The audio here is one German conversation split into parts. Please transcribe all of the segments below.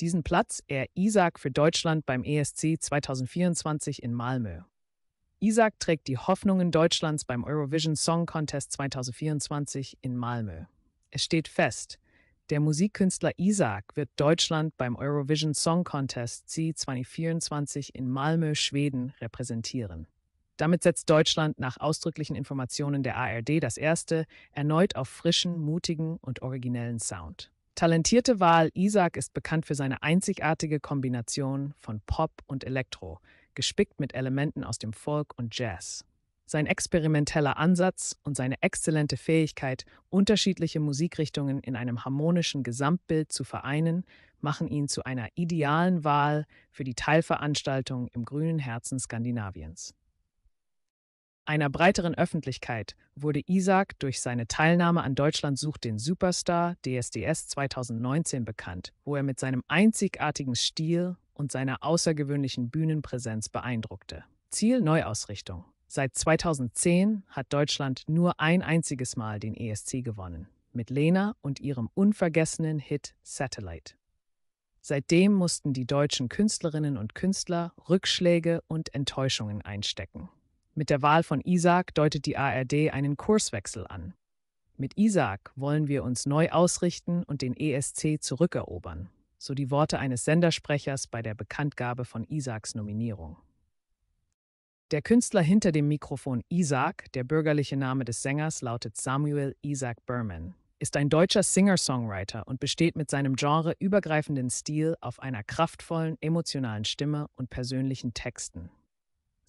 Diesen Platz er Isaac für Deutschland beim ESC 2024 in Malmö. Isaac trägt die Hoffnungen Deutschlands beim Eurovision Song Contest 2024 in Malmö. Es steht fest, der Musikkünstler Isaac wird Deutschland beim Eurovision Song Contest C2024 in Malmö, Schweden repräsentieren. Damit setzt Deutschland nach ausdrücklichen Informationen der ARD das erste erneut auf frischen, mutigen und originellen Sound. Talentierte Wahl Isaac ist bekannt für seine einzigartige Kombination von Pop und Elektro, gespickt mit Elementen aus dem Folk und Jazz. Sein experimenteller Ansatz und seine exzellente Fähigkeit, unterschiedliche Musikrichtungen in einem harmonischen Gesamtbild zu vereinen, machen ihn zu einer idealen Wahl für die Teilveranstaltung im grünen Herzen Skandinaviens. Einer breiteren Öffentlichkeit wurde Isaac durch seine Teilnahme an Deutschland sucht den Superstar DSDS 2019 bekannt, wo er mit seinem einzigartigen Stil und seiner außergewöhnlichen Bühnenpräsenz beeindruckte. Ziel Neuausrichtung. Seit 2010 hat Deutschland nur ein einziges Mal den ESC gewonnen, mit Lena und ihrem unvergessenen Hit Satellite. Seitdem mussten die deutschen Künstlerinnen und Künstler Rückschläge und Enttäuschungen einstecken. Mit der Wahl von Isaac deutet die ARD einen Kurswechsel an. Mit Isaac wollen wir uns neu ausrichten und den ESC zurückerobern, so die Worte eines Sendersprechers bei der Bekanntgabe von Isaacs Nominierung. Der Künstler hinter dem Mikrofon Isaac, der bürgerliche Name des Sängers lautet Samuel Isaac Berman, ist ein deutscher Singer-Songwriter und besteht mit seinem genreübergreifenden Stil auf einer kraftvollen, emotionalen Stimme und persönlichen Texten.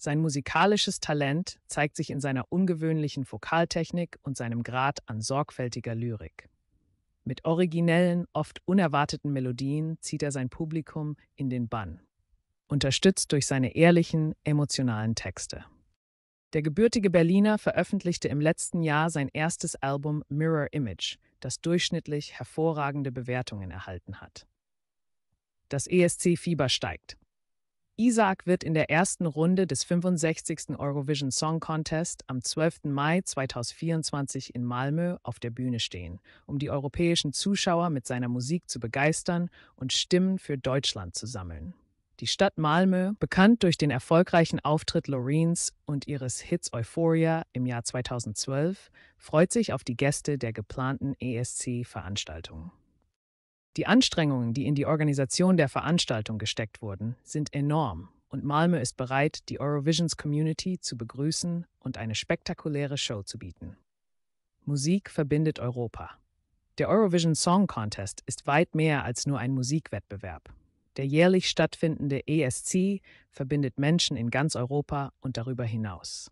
Sein musikalisches Talent zeigt sich in seiner ungewöhnlichen Vokaltechnik und seinem Grad an sorgfältiger Lyrik. Mit originellen, oft unerwarteten Melodien zieht er sein Publikum in den Bann, unterstützt durch seine ehrlichen, emotionalen Texte. Der gebürtige Berliner veröffentlichte im letzten Jahr sein erstes Album Mirror Image, das durchschnittlich hervorragende Bewertungen erhalten hat. Das ESC-Fieber steigt. Isaac wird in der ersten Runde des 65. Eurovision Song Contest am 12. Mai 2024 in Malmö auf der Bühne stehen, um die europäischen Zuschauer mit seiner Musik zu begeistern und Stimmen für Deutschland zu sammeln. Die Stadt Malmö, bekannt durch den erfolgreichen Auftritt Loreens und ihres Hits Euphoria im Jahr 2012, freut sich auf die Gäste der geplanten ESC-Veranstaltung. Die Anstrengungen, die in die Organisation der Veranstaltung gesteckt wurden, sind enorm und Malmö ist bereit, die Eurovisions Community zu begrüßen und eine spektakuläre Show zu bieten. Musik verbindet Europa. Der Eurovision Song Contest ist weit mehr als nur ein Musikwettbewerb. Der jährlich stattfindende ESC verbindet Menschen in ganz Europa und darüber hinaus.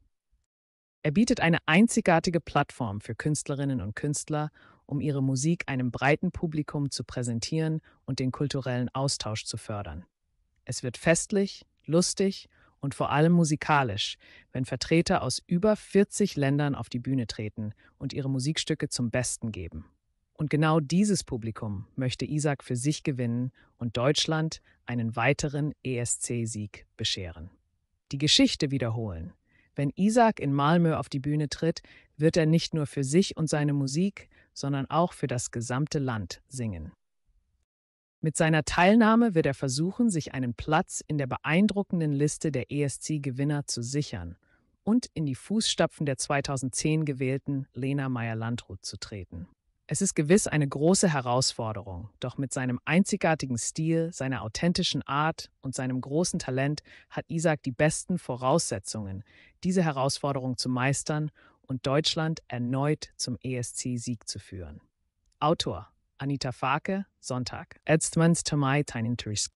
Er bietet eine einzigartige Plattform für Künstlerinnen und Künstler um ihre Musik einem breiten Publikum zu präsentieren und den kulturellen Austausch zu fördern. Es wird festlich, lustig und vor allem musikalisch, wenn Vertreter aus über 40 Ländern auf die Bühne treten und ihre Musikstücke zum Besten geben. Und genau dieses Publikum möchte Isaac für sich gewinnen und Deutschland einen weiteren ESC-Sieg bescheren. Die Geschichte wiederholen. Wenn Isaac in Malmö auf die Bühne tritt, wird er nicht nur für sich und seine Musik, sondern auch für das gesamte Land singen. Mit seiner Teilnahme wird er versuchen, sich einen Platz in der beeindruckenden Liste der ESC-Gewinner zu sichern und in die Fußstapfen der 2010 gewählten Lena Meyer-Landrut zu treten. Es ist gewiss eine große Herausforderung, doch mit seinem einzigartigen Stil, seiner authentischen Art und seinem großen Talent hat Isaac die besten Voraussetzungen, diese Herausforderung zu meistern und Deutschland erneut zum ESC-Sieg zu führen. Autor Anita Farke, Sonntag. Ätzmanns Tamai Teininterist.